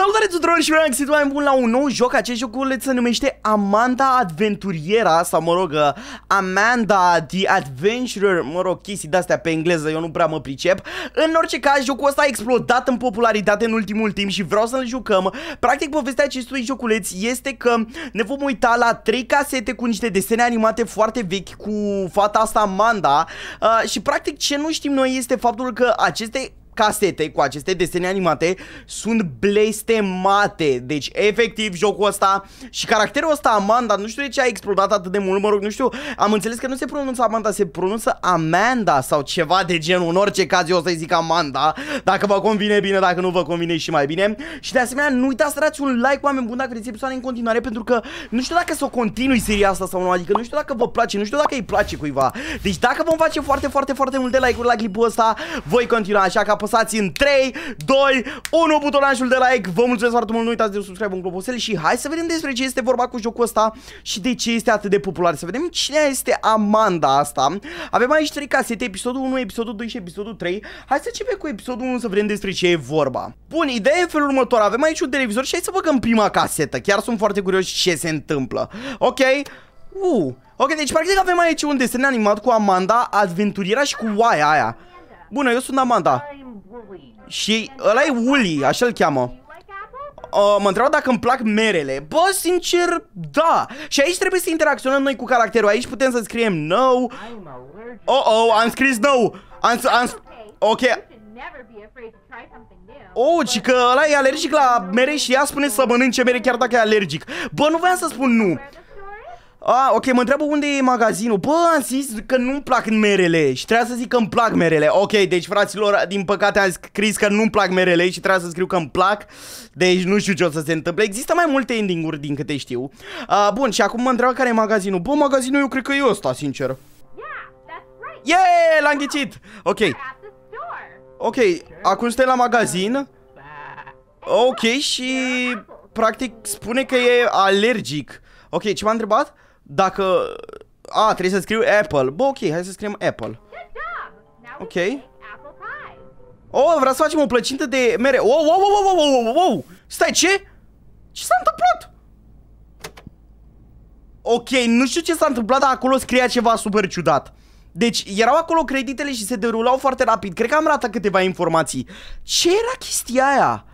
Salutare tuturor și vreau Să mai bun la un nou joc, acest joculeț se numește Amanda Adventuriera sau mă rog Amanda the Adventurer, mă rog chestii de-astea pe engleză, eu nu prea mă pricep În orice caz, jocul ăsta a explodat în popularitate în ultimul timp și vreau să-l jucăm Practic povestea acestui joculeț este că ne vom uita la trei casete cu niște desene animate foarte vechi cu fata asta Amanda uh, Și practic ce nu știm noi este faptul că aceste casete cu aceste desene animate sunt blestemate. Deci, efectiv, jocul ăsta și caracterul ăsta Amanda, nu știu de ce a explodat atât de mult, mă rog, nu știu, am înțeles că nu se pronunță Amanda, se pronunță Amanda sau ceva de genul. În orice caz, eu o să-i zic Amanda, dacă vă convine bine, dacă nu vă convine și mai bine. Și de asemenea, nu uitați să dați un like, oameni buni, dacă vreți episoade în continuare, pentru că nu știu dacă să o continui seria asta sau nu, adică nu știu dacă vă place, nu știu dacă îi place cuiva. Deci dacă vom face foarte, foarte, foarte multe like-uri la clipul ăsta, voi continua așa ca apăsați în 3, 2, 1 butonajul de like. Vă mulțumesc foarte mult, nu uitați de subscribe, un clopoțel și hai să vedem despre ce este vorba cu jocul ăsta și de ce este atât de popular. Să vedem cine este Amanda asta. Avem aici 3 casete, episodul 1, episodul 2 și episodul 3. Hai să începem cu episodul 1 să vedem despre ce e vorba. Bun, ideea e felul următor. Avem aici un televizor și hai să băgăm prima casetă. Chiar sunt foarte curios ce se întâmplă. Ok. Uh. Ok, deci practic avem aici un desen animat cu Amanda, adventuriera și cu oaia aia. Bună, eu sunt Amanda. Și ăla e Uli, așa îl cheamă. Uh, mă întreabă dacă îmi plac merele. Bă, sincer, da. Și aici trebuie să interacționăm noi cu caracterul. Aici putem să scriem no. Oh, oh, am scris no. Am, am, ok. Oh, și că ăla e alergic la mere și ea spune să mănânce mere chiar dacă e alergic. Bă, nu voiam să spun nu. A, ok, mă întreabă unde e magazinul. Bă, am zis că nu-mi plac merele și trebuia să zic că mi plac merele. Ok, deci fraților, din păcate am scris că nu-mi plac merele și trebuia să scriu că mi plac. Deci nu știu ce o să se întâmple. Există mai multe ending-uri din câte știu. A, bun, și acum mă întreabă care e magazinul. Bă, magazinul eu cred că e ăsta, sincer. Yeah, l-am ghicit! Ok. Ok, acum stai la magazin. Ok, și practic spune că e alergic. Ok, ce m-a întrebat? Dacă... A, trebuie să scriu Apple. Bă, ok, hai să scriem Apple. Ok. Oh, vreau să facem o plăcintă de mere. Wow, wow, wow, wow, wow, wow, wow. Stai, ce? Ce s-a întâmplat? Ok, nu știu ce s-a întâmplat, dar acolo scria ceva super ciudat. Deci, erau acolo creditele și se derulau foarte rapid. Cred că am ratat câteva informații. Ce era chestia aia?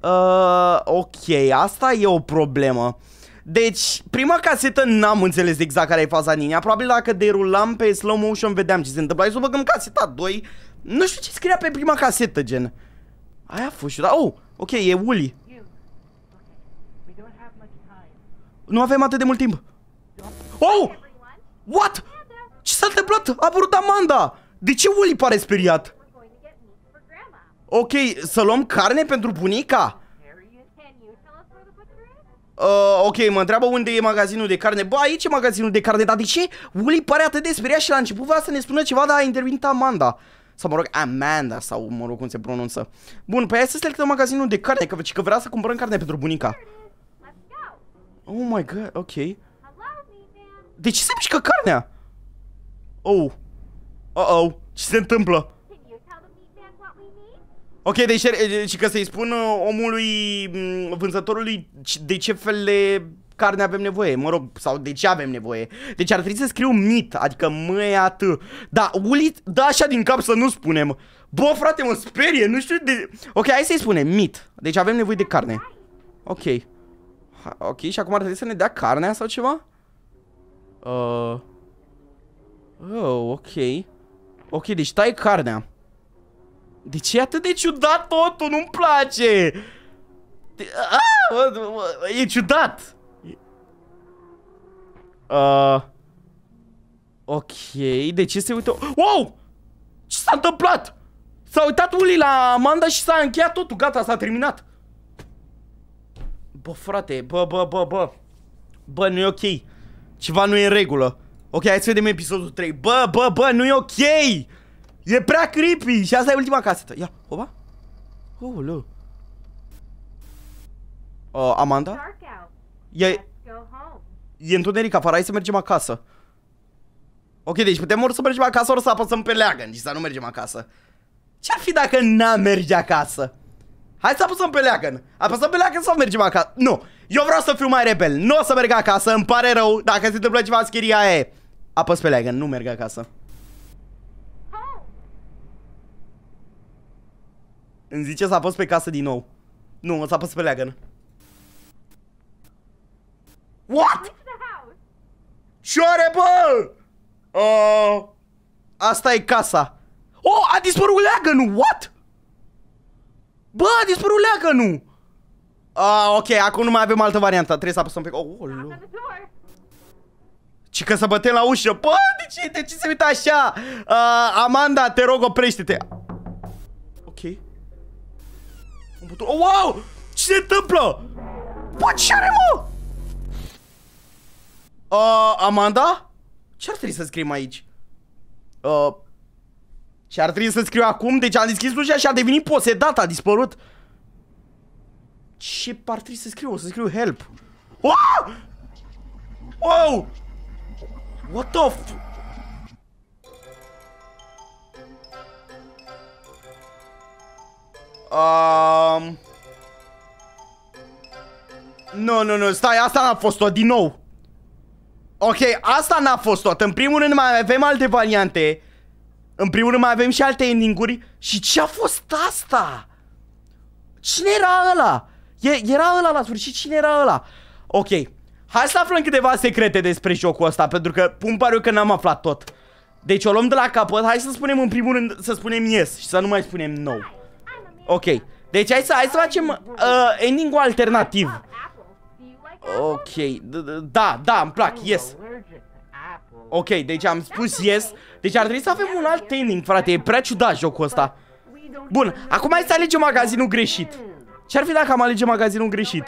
Uh, ok, asta e o problemă. Deci, prima casetă n-am înțeles exact care e faza nina. Probabil dacă derulam pe slow motion vedeam ce se întâmpla. Eu să băgăm caseta 2. Nu știu ce scria pe prima casetă, gen. Aia a fost. Da- oh, ok, e Uli. Nu avem atât de mult timp. Oh! What? Ce s-a întâmplat? A apărut Amanda! De ce Uli pare speriat? Ok, să luăm carne pentru bunica? Uh, ok, mă întreabă unde e magazinul de carne. Bă, aici e magazinul de carne, dar de ce? Uli pare atât de speriat și la început vrea să ne spună ceva, dar a intervenit Amanda. Sau mă rog, Amanda, sau mă rog cum se pronunță. Bun, pe păi aia să selectăm magazinul de carne, că, că vrea să cumpărăm carne pentru bunica. Oh my god, ok. De ce se mișcă carnea? Oh. Uh-oh, ce se întâmplă? Ok, deci și că să-i spun uh, omului, mm, vânzătorului de ce fel de carne avem nevoie, mă rog, sau de ce avem nevoie. Deci ar trebui să scriu mit, adică măiat. Da, ulit, da așa din cap să nu spunem. Bă, frate, mă sperie, nu știu de... Ok, hai să-i spunem mit. Deci avem nevoie de carne. Ok. Ha, ok, și acum ar trebui să ne dea carnea sau ceva? Uh... Oh, ok. Ok, deci tai carnea. De ce e atât de ciudat totul? Nu-mi place! De A, e ciudat! Uh, ok, de ce se uită? Wow! Ce s-a întâmplat? S-a uitat Uli la Amanda și s-a încheiat totul, gata, s-a terminat. Bă, frate, bă, bă, bă, bă. Bă, nu e ok. Ceva nu e în regulă. Ok, hai să vedem episodul 3. Bă, bă, bă, nu e ok! E prea creepy și asta e ultima casetă. Ia, opa. Oh, uh, Amanda? E... E întuneric afară, hai să mergem acasă. Ok, deci putem ori să mergem acasă, ori să apăsăm pe leagăn și să nu mergem acasă. Ce-ar fi dacă n-am merge acasă? Hai să apăsăm pe leagăn. Apăsăm pe leagăn sau mergem acasă? Nu. Eu vreau să fiu mai rebel. Nu o să merg acasă, îmi pare rău. Dacă se întâmplă ceva, schiria e. Apăs pe leagăn, nu merg acasă. Îmi zice să apăs pe casă din nou. Nu, o să apăs pe leagăn. What? Șoare, bă! Uh, asta e casa. Oh, a dispărut leagănul! What? Bă, a dispărut leagănul! Ah, uh, ok, acum nu mai avem altă variantă. Trebuie să apăsăm pe... Oh, oh, Ci că să bătem la ușă. Bă, de ce? De ce se uită așa? Uh, Amanda, te rog, oprește-te. Un buton... Oh, wow! Ce se întâmplă? Bă, ce are, mă? Uh, Amanda? Ce ar trebui să scriem aici? Uh, ce ar trebui să scriu acum, deci am deschis ușa și a devenit posedat, a dispărut. Ce ar trebui să scriu? O să scriu help. Wow! Wow! What the f... Um... Nu, nu, nu, stai, asta n-a fost tot, din nou Ok, asta n-a fost tot În primul rând mai avem alte variante În primul rând mai avem și alte endinguri Și ce a fost asta? Cine era ăla? E, era ăla la sfârșit, cine era ăla? Ok, hai să aflăm câteva secrete despre jocul ăsta Pentru că pun pare că n-am aflat tot Deci o luăm de la capăt Hai să spunem în primul rând, să spunem yes Și să nu mai spunem no Ok. Deci hai să, hai să facem uh, ending-ul alternativ. Ok. Da, da, îmi plac. Yes. Ok, deci am spus yes. Deci ar trebui să avem un alt ending, frate. E prea ciudat jocul ăsta. Bun, acum hai să alegem magazinul greșit. Ce-ar fi dacă am alege magazinul greșit?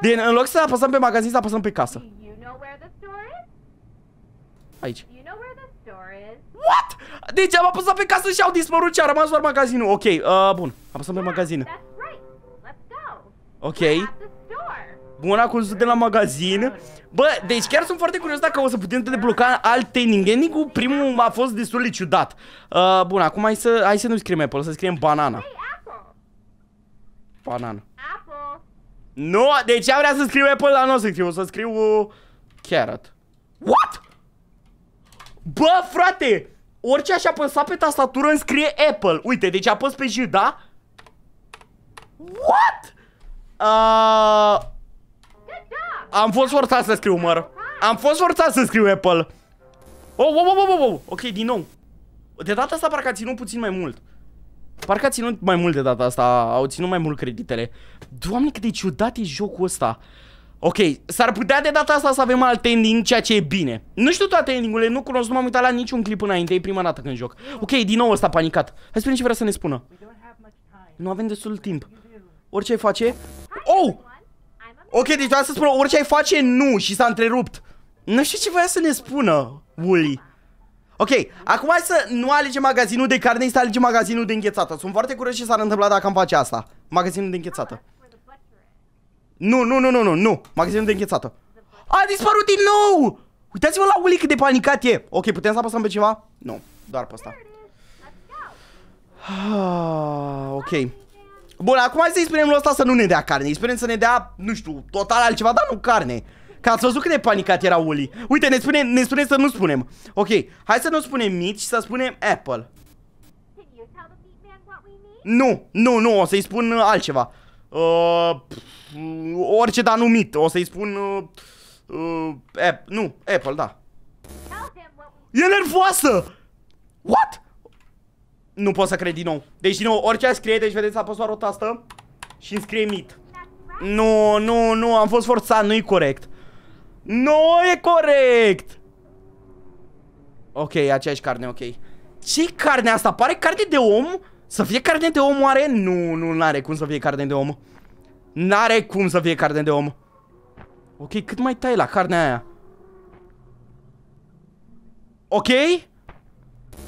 Din, în loc să apăsăm pe magazin, să apăsăm pe casă. Aici. What? Deci am apăsat pe casă și au dispărut ce a rămas doar magazinul. Ok, uh, bun. Apăsăm pe magazin. Ok. Bun, acum suntem la magazin. Bă, deci chiar sunt foarte curios dacă o să putem debloca alte Ningenicul. Primul a fost destul de ciudat. Uh, bun, acum hai să, hai să nu scriem Apple, să scriem banana. Banana. Nu, deci ea vrea să scriu Apple, dar nu o să scriu, o să scriu uh, carrot. What? Bă, frate! Orice aș apăsa pe tastatură îmi scrie Apple. Uite, deci apăs pe J, da? What? Uh, am fost forțat să scriu măr. Am fost forțat să scriu Apple. Oh, oh, oh, oh, oh, ok, din nou. De data asta parcă a ținut puțin mai mult. Parcă a ținut mai mult de data asta, au ținut mai mult creditele. Doamne, cât de ciudat e jocul ăsta. Ok, s-ar putea de data asta să avem alt ending, ceea ce e bine. Nu știu toate endingurile, nu cunosc, nu m-am uitat la niciun clip înainte, e prima dată când joc. Ok, din nou ăsta panicat. Hai să vedem ce vrea să ne spună. Nu avem destul timp. Orice ai face... Oh! Ok, deci vreau să spună orice ai face, nu, și s-a întrerupt. Nu știu ce voia să ne spună, Wooly. Ok, acum hai să nu alegem magazinul de carne, să alegem magazinul de înghețată. Sunt foarte curios ce s-ar întâmpla dacă am face asta. Magazinul de înghețată. Nu, nu, nu, nu, nu, nu. Magazinul de înghețată. A dispărut din nou! Uitați-vă la Uli cât de panicat e. Ok, putem să apăsăm pe ceva? Nu, doar pe asta. Ah, ok. Bun, acum hai să-i spunem lui ăsta să nu ne dea carne. Îi spunem să ne dea, nu știu, total altceva, dar nu carne. Că ați văzut cât de panicat era Uli. Uite, ne spune, ne spune să nu spunem. Ok, hai să nu spunem mici, să spunem Apple. Nu, nu, nu, o să-i spun altceva. Uh, orice da numit. O să-i spun... Uh, uh, App, nu, Apple, da. E nervoasă! What? Nu pot să cred din nou. Deci din nou, orice a scrie, deci vedeți, apăs doar o tastă și îmi scrie mit. Nu, nu, nu, am fost forțat, nu e corect. Nu e corect! Ok, aceeași carne, ok. ce carne asta? Pare carne de om? Să fie carne de om oare? Nu, nu, n-are cum să fie carne de om. N-are cum să fie carne de om. Ok, cât mai tai la carnea aia? Ok?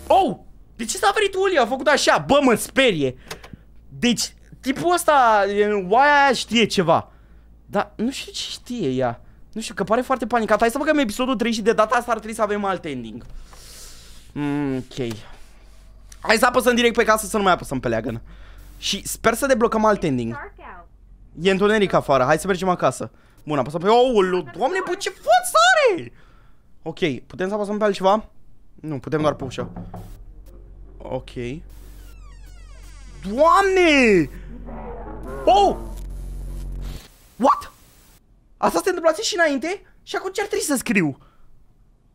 Oh! De ce s-a ferit uli A făcut așa, bă, mă sperie. Deci, tipul ăsta, oaia știe ceva. Dar nu știu ce știe ea. Nu știu, că pare foarte panicat. Hai să băgăm episodul 3 și de data asta ar trebui să avem alt ending. Mm, ok. Hai să apăsăm direct pe casă să nu mai apăsăm pe leagăn. Și sper să deblocăm alt ending. E întuneric afară, hai să mergem acasă. Bun, apăsăm pe... Oulă, doamne, bă, ce față are! Ok, putem să apăsăm pe altceva? Nu, putem doar pe ușă. Ok. Doamne! Oh! What? Asta se întâmplase și înainte? Și acum ce ar trebui să scriu?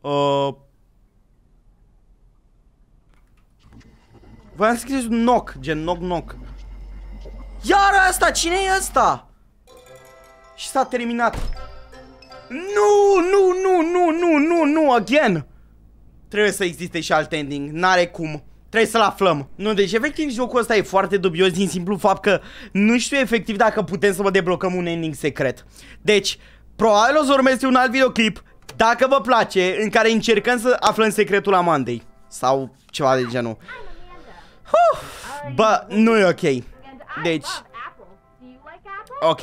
Uh, Voiam să scrieți knock, gen knock knock. Iar asta, cine e asta? Și s-a terminat. Nu, nu, nu, nu, nu, nu, nu, again. Trebuie să existe și alt ending, n-are cum. Trebuie să-l aflăm. Nu, deci efectiv jocul ăsta e foarte dubios din simplu fapt că nu știu efectiv dacă putem să vă deblocăm un ending secret. Deci, probabil o să urmeze un alt videoclip, dacă vă place, în care încercăm să aflăm secretul Amandei. Sau ceva de genul. Bă, nu e ok. Deci... Ok.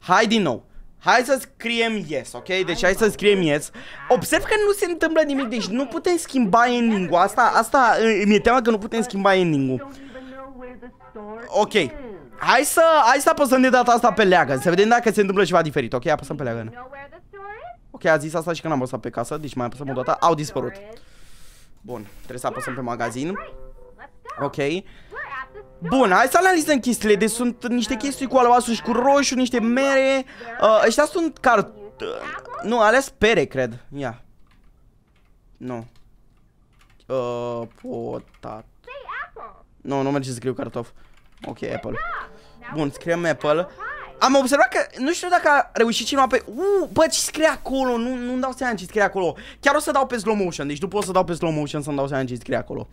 Hai din nou. Hai să scriem yes, ok? Deci hai să scriem yes. Observ că nu se întâmplă nimic, deci nu putem schimba ending-ul. Asta, asta mi-e teama că nu putem schimba ending-ul. Ok. Hai să, hai să apăsăm de data asta pe leagă, să vedem dacă se întâmplă ceva diferit, ok? Apăsăm pe leagă. Ok, a zis asta și că n-am apăsat pe casă, deci mai apăsăm o dată. Au dispărut. Bun, trebuie să apăsăm pe magazin. Ok. Bun, hai să analizăm chestiile. Deci sunt niște chestii cu albastru și cu roșu, niște mere. Uh, ăștia sunt cart... Uh, nu, ales pere, cred. Ia. Nu. Uh, potat. Nu, nu merge să scriu cartof. Ok, Apple. Bun, scriem Apple. Am observat că nu știu dacă a reușit cineva pe... Uh, bă, ce scrie acolo? Nu, nu-mi dau seama ce scrie acolo. Chiar o să dau pe slow motion, deci după o să dau pe slow motion să-mi dau seama ce scrie acolo.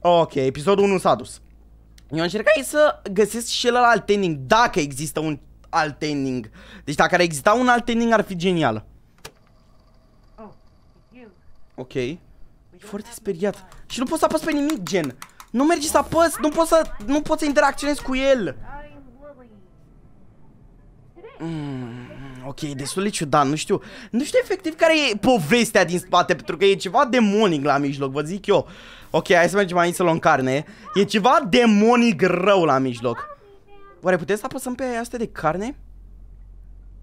Ok, episodul 1 s-a dus. Eu am să găsesc și alt ending, dacă există un alt ending. Deci dacă ar exista un alt ending ar fi genial. Ok. foarte speriat. Și nu pot să apăs pe nimic, gen. Nu mergi să apăs, nu pot să, nu pot să interacționez cu el. Mm, ok, destul de ciudat, nu știu Nu știu efectiv care e povestea din spate Pentru că e ceva demonic la mijloc, vă zic eu Ok, hai să mergem aici să luăm carne E ceva demonic rău la mijloc Oare putem să apăsăm pe astea de carne?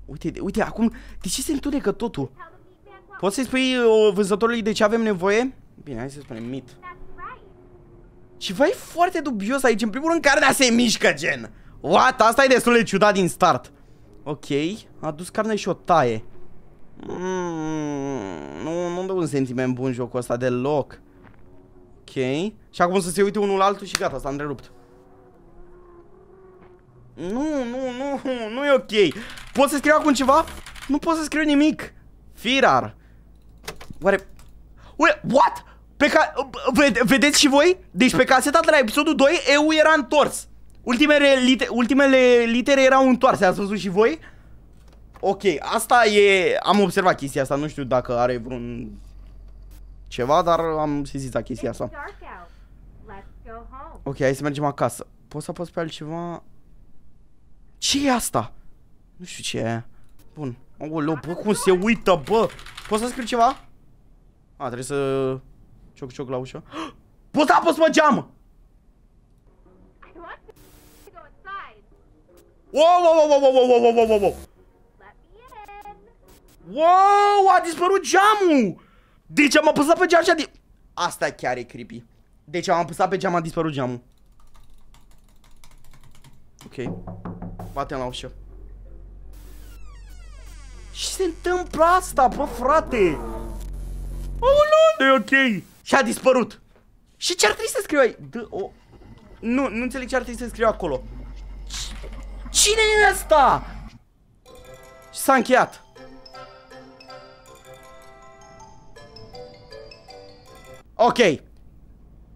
Uite, uite, acum De ce se întunecă totul? Poți să-i spui o, uh, vânzătorului de ce avem nevoie? Bine, hai să spunem mit Ceva e foarte dubios aici În primul rând carnea se mișcă, gen What? Asta e destul de ciudat din start Ok, a dus carne și o taie. Mm, nu, nu dă un sentiment bun jocul ăsta deloc. Ok, și acum să se uite unul la altul și gata, s-a întrerupt. Nu, nu, nu, nu e ok. Pot să scriu acum ceva? Nu pot să scriu nimic. Firar. Oare... Ule, what? Pe ca... Vede vedeți și voi? Deci pe caseta de la episodul 2, EU era întors. Ultimele, lit ultimele litere erau întoarse, ați văzut și voi? Ok, asta e... Am observat chestia asta, nu știu dacă are vreun... Ceva, dar am sesizat chestia asta. Ok, hai să mergem acasă. Poți să apăs pe altceva? ce e asta? Nu știu ce e Bun. Aoleu, bă, cum se uită, bă! Poți să scriu ceva? A, trebuie să... Cioc, cioc la ușă. Poți să apăs, pe geam! Wow, wow, wow, wow, wow, wow, wow, wow, wow, wow. a dispărut geamul! Deci am apăsat pe geam și a di... Asta chiar e creepy. Deci am apăsat pe geam, a dispărut geamul. Ok. Batem la ușă. Ce se întâmplă asta, bă, frate? nu! e ok. Și a dispărut. Și ce ar trebui să scriu aici? D o... Nu, nu înțeleg ce ar trebui să scriu acolo. Cine e asta? Și s-a încheiat. Ok.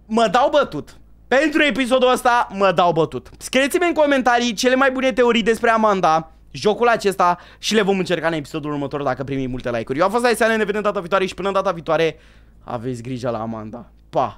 Mă dau bătut. Pentru episodul ăsta mă dau bătut. Scrieți-mi în comentarii cele mai bune teorii despre Amanda, jocul acesta și le vom încerca în episodul următor dacă primim multe like-uri. Eu am fost Aiseane, ne vedem data viitoare și până data viitoare aveți grijă la Amanda. Pa!